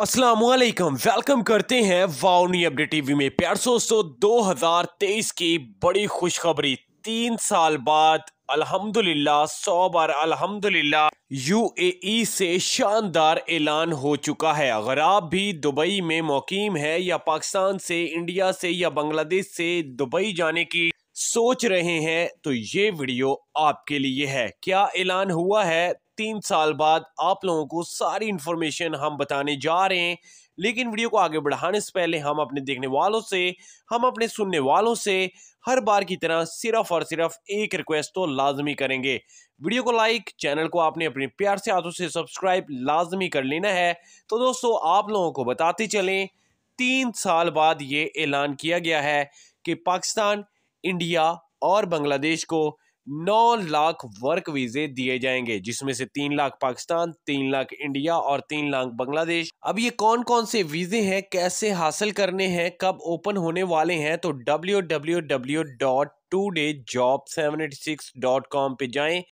Aslam welcome करते हैं वाउनी update TV में प्यार दोस्तों 2023 की बड़ी खुशखबरी तीन साल बाद अल्हम्दुलिल्लाह सौ बार अल्हम्दुलिल्लाह यूएई e से शानदार ऐलान हो चुका है अगर आप भी दुबई में मुकीम है या पाकिस्तान से इंडिया से या बांग्लादेश से दुबई जाने की सोच रहे हैं तो ये वीडियो आपके लिए है क्या ऐलान हुआ है तीन साल बाद आप लोगों को सारी इन्फॉर्मेशन हम बताने जा रहे हैं लेकिन वीडियो को आगे बढ़ाने से पहले हम अपने देखने वालों से हम अपने सुनने वालों से हर बार की तरह सिर्फ और सिर्फ एक रिक्वेस्ट तो लाजमी करेंगे वीडियो को लाइक चैनल को आपने अपने प्यार से हाथों से सब्सक्राइब लाजमी कर लेना है तो दोस्तों आप लोगों को बताते चलें तीन साल बाद ये ऐलान किया गया है कि पाकिस्तान इंडिया और बांग्लादेश को नौ लाख वर्क वीजे दिए जाएंगे जिसमें से तीन लाख पाकिस्तान तीन लाख इंडिया और तीन लाख बांग्लादेश अब ये कौन कौन से वीजे हैं कैसे हासिल करने हैं कब ओपन होने वाले हैं तो W W W dot today job seven eight six dot com पे जाएं